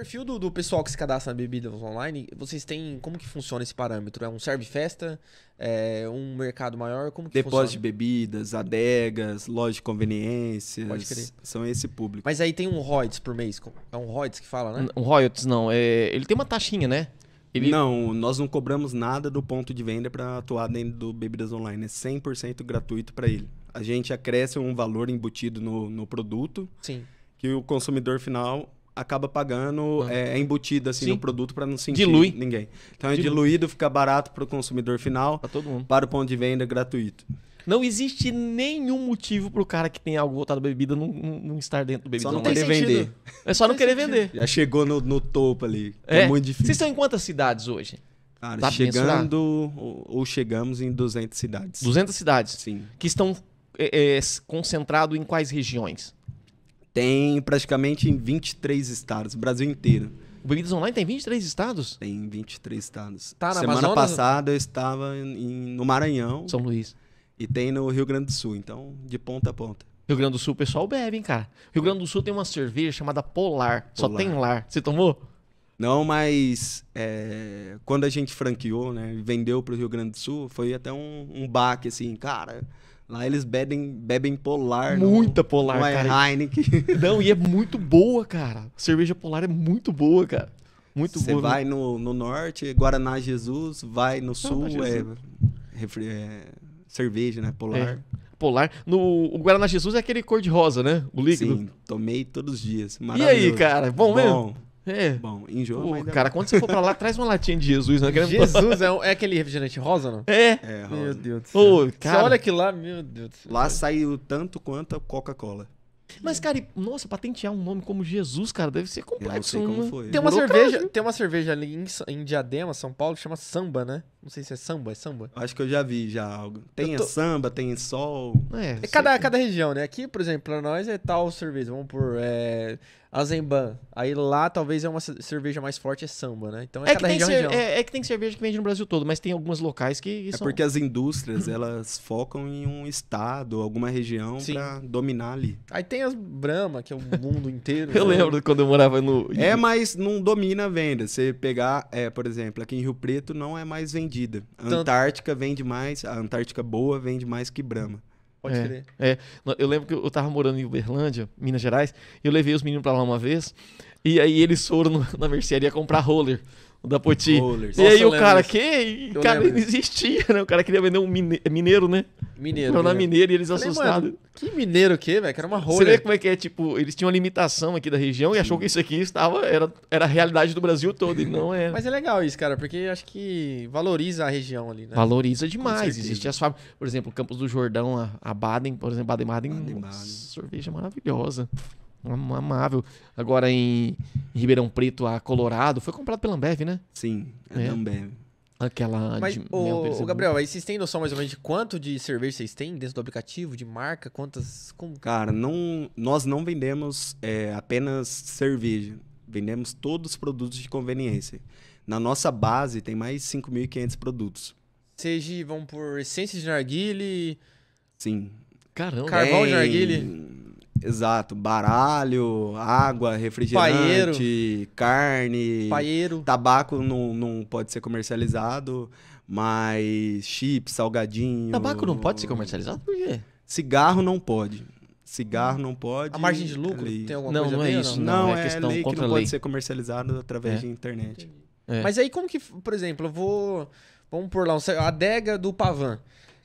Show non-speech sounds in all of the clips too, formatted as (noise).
perfil do, do pessoal que se cadastra na bebidas online, vocês têm. Como que funciona esse parâmetro? É um serve-festa? É um mercado maior? Como que Depósito funciona? de bebidas, adegas, lojas de conveniência. Pode crer. São esse público. Mas aí tem um royalties por mês. É um royalties que fala, né? Um royalties não. É, ele tem uma taxinha, né? Ele... Não, nós não cobramos nada do ponto de venda para atuar dentro do Bebidas Online. É 100% gratuito para ele. A gente acresce um valor embutido no, no produto Sim. que o consumidor final acaba pagando, ah. É, é, embutido assim Sim. no produto para não sentir Dilui. ninguém. Então é diluído, fica barato para o consumidor final, para todo mundo. Para o ponto de venda gratuito. Não existe nenhum motivo pro cara que tem algo voltado à bebida não, não estar dentro do bebida. Só não querer vender. É só não, não querer sentido. vender. Já chegou no, no topo ali. É. é. muito difícil. Vocês estão em quantas cidades hoje? Cara, chegando ou, ou chegamos em 200 cidades. 200 cidades? Sim. Que estão é, é, em quais regiões? Tem praticamente em 23 estados, Brasil inteiro. O Bebidas Online tem 23 estados? Tem 23 estados. Tá, Semana Amazonas... passada eu estava em, no Maranhão. São Luís. E tem no Rio Grande do Sul, então de ponta a ponta. Rio Grande do Sul o pessoal bebe, hein, cara. Rio Grande do Sul tem uma cerveja chamada Polar. Polar. Só tem lar. Você tomou? Não, mas é, quando a gente franqueou, né, vendeu para o Rio Grande do Sul, foi até um, um baque, assim, cara. Lá eles bebem, bebem polar. Muita no, polar, no é cara. Heineken. (laughs) Não, e é muito boa, cara. cerveja polar é muito boa, cara. Muito Cê boa. Você vai no, no norte, Guaraná Jesus, vai no Não, tá sul, é, é, cerveja, né? Polar. É. Polar. No, o Guaraná Jesus é aquele cor de rosa, né? O líquido. Sim, tomei todos os dias. E aí, cara? Bom, bom mesmo? É. Bom, enjoa. Pô, cara, quando você for pra lá, traz uma latinha de Jesus. Não né? Jesus é, um, é, aquele refrigerante rosa, não? É. é rosa. Meu Deus do céu. Ô, cara, você olha que lá, meu Deus do céu. Lá saiu tanto quanto a Coca-Cola. Mas, cara, e, nossa, patentear um nome como Jesus, cara, deve ser complexo. Eu não sei como né? foi. Tem uma, cerveja, tem uma cerveja ali em, em Diadema, São Paulo, que chama Samba, né? Não sei se é samba, é samba? Acho que eu já vi já algo. Tem tô... samba, tem sol. É, é cada, cada região, né? Aqui, por exemplo, pra nós é tal cerveja. Vamos por é, Azemban. Aí lá talvez é uma cerveja mais forte, é samba, né? Então é, é cada região, região. É, é, que tem cerveja que vende no Brasil todo, mas tem alguns locais que. que é são... porque as indústrias, elas focam em um estado, alguma região Sim. pra dominar ali. Aí tem as Brahma, que é o mundo inteiro. (laughs) eu né? lembro quando eu morava no. É, mas não domina a venda. Você pegar, é, por exemplo, aqui em Rio Preto não é mais vendido vendida. A Antártica vende mais, a Antártica boa vende mais que Brahma. Pode é, crer. É. Eu lembro que eu tava morando em Uberlândia, Minas Gerais, e eu levei os meninos para lá uma vez. E aí eles foram na mercearia comprar roller o da Poti. Roller. E aí o cara, que? o cara, lembro. não existia, né? O cara queria vender um mine... mineiro, né? Mineiro. Pra na né? mineiro e eles Falei, assustados. Mano, que mineiro o quê, velho? Que era uma roller. Você vê como é que é, tipo, eles tinham uma limitação aqui da região Sim. e achou que isso aqui estava, era, era a realidade do Brasil todo, e não é. Mas é legal isso, cara, porque acho que valoriza a região ali, né? Valoriza demais. Existem as fábricas. Por exemplo, Campos do Jordão, a, Baden, por exemplo, Baden-Baden, Baden, maravilhosa amável. Agora em Ribeirão Preto, a Colorado, foi comprado pela Ambev, né? Sim, é, é. Ambev. Aquela. Mas, de ô, ô, Gabriel, aí vocês têm noção mais ou menos de quanto de cerveja vocês têm dentro do aplicativo, de marca? Quantas. Como... Cara, não, nós não vendemos é, apenas cerveja. Vendemos todos os produtos de conveniência. Na nossa base tem mais de 5.500 produtos. Seja, vão por essência de narguile. Sim. Caramba, Carvão tem... de narguile. Exato, baralho, água, refrigerante, carne, Paeiro. tabaco não, não pode ser comercializado, mas chips, salgadinho. Tabaco não pode ser comercializado? Por quê? Cigarro não pode. Cigarro não pode. A margem de lucro tem alguma não, coisa? Não, é isso. Não, não é, é questão lei que não lei. pode ser comercializado através é. de internet. É. Mas aí como que, por exemplo, eu vou... Vamos por lá, a adega do Pavan.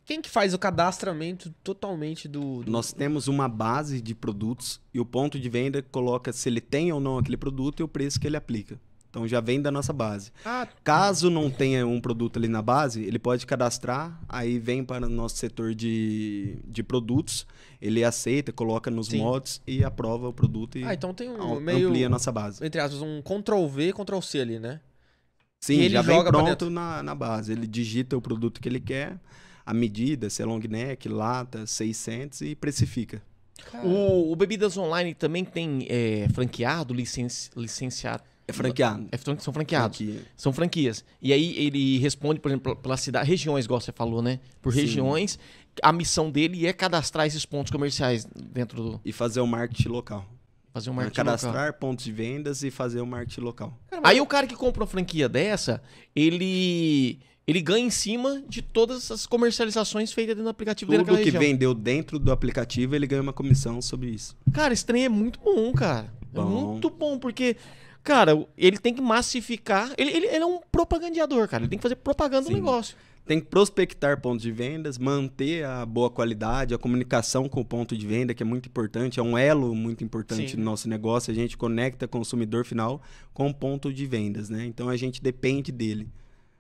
Quem que faz o cadastramento totalmente do, do, Nós temos uma base de produtos e o ponto de venda coloca se ele tem ou não aquele produto e o preço que ele aplica. Então já vem da nossa base. Ah, Caso não tenha um produto ali na base, ele pode cadastrar, aí vem para o nosso setor de, de produtos, ele aceita, coloca nos sim. mods e aprova o produto e ah, então tem um, amplia meio, a nossa base. Entre aspas, um Ctrl V, Ctrl C ali, né? Sim, ele já vem pronto na, na base. Ele digita o produto que ele quer, a medida, se é long neck, lata, 600 e precifica. O, o, Bebidas Online também tem é, franqueado, licenci, licenciado. É franqueado. É, então são franqueados. Franquia. São franquias. E aí ele responde, por exemplo, pela cidade, regiões, igual você falou, né? Por Sim. regiões. A missão dele é cadastrar esses pontos comerciais dentro do. E fazer o marketing local. Fazer um marketing Cadastrar local. pontos de vendas e fazer o um marketing local. Aí o cara que compra uma franquia dessa, ele ele ganha em cima de todas as comercializações feitas dentro do aplicativo Tudo dele que região. vendeu dentro do aplicativo, ele ganha uma comissão sobre isso. Cara, esse trem é muito bom, cara. É bom. É muito bom, porque, cara, ele tem que massificar. Ele, ele, ele é um propagandeador, cara. Ele tem que fazer propaganda Sim. do negócio. Tem que prospectar pontos de vendas, manter a boa qualidade, a comunicação com o ponto de venda, que é muito importante, é um elo muito importante Sim. no nosso negócio. A gente conecta consumidor final com o ponto de vendas, né? Então a gente depende dele.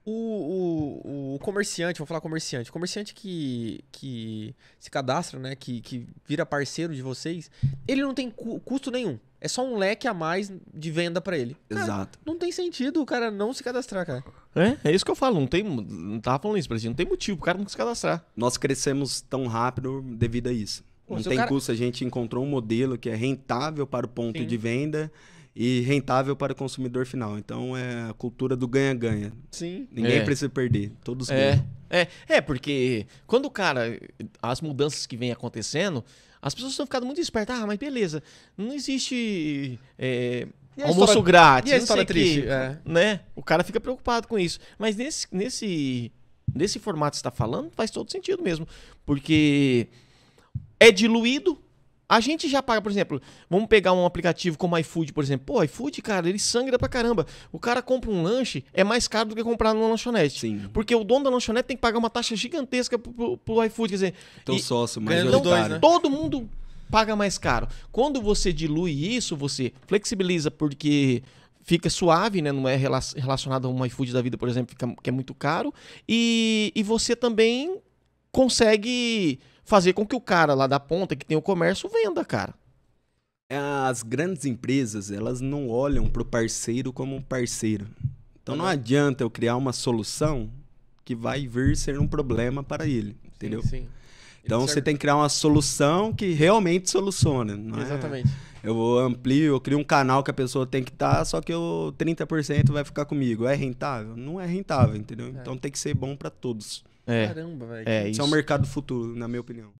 O, o, o, comerciante, vou falar comerciante, comerciante que, que se cadastra, né, que, que vira parceiro de vocês, ele não tem cu custo nenhum. É só um leque a mais de venda para ele. Cara, Exato. Não tem sentido o cara não se cadastrar, cara. É, é isso que eu falo. Não tem, não tava falando isso pra gente. Não tem motivo o cara não se cadastrar. Nós crescemos tão rápido devido a isso. Pô, não tem cara... custo. A gente encontrou um modelo que é rentável para o ponto Sim. de venda e rentável para o consumidor final. Então é a cultura do ganha-ganha. Sim. Ninguém é. precisa perder, todos é. ganham. É, é porque quando o cara as mudanças que vêm acontecendo, as pessoas estão ficando muito espertas. Ah, mas beleza, não existe é, almoço história, grátis. E a história triste, que, é. né? O cara fica preocupado com isso. Mas nesse nesse nesse formato que está falando faz todo sentido mesmo, porque é diluído a gente já paga, por exemplo, vamos pegar um aplicativo como iFood, por exemplo. Pô, iFood, cara, ele sangra pra caramba. O cara compra um lanche, é mais caro do que comprar numa lanchonete. Sim. Porque o dono da lanchonete tem que pagar uma taxa gigantesca pro, pro, pro iFood, quer dizer... Então sócio, mas... Então, né? todo mundo paga mais caro. Quando você dilui isso, você flexibiliza porque fica suave, né? Não é relacionado a um iFood da vida, por exemplo, que é muito caro. E, e você também consegue fazer com que o cara lá da ponta que tem o comércio venda, cara. É, as grandes empresas, elas não olham para o parceiro como um parceiro. Então não adianta eu criar uma solução que vai vir ser um problema para ele, entendeu? Sim, sim. Então você tem que criar uma solução que realmente solucione, não é? Exatamente. É? Eu vou amplio, eu crio um canal que a pessoa tem que estar, tá, só que o 30% vai ficar comigo. É rentável? Não é rentável, entendeu? É. Então tem que ser bom para todos. É. Caramba, velho. É, isso. isso é um mercado futuro, na minha opinião.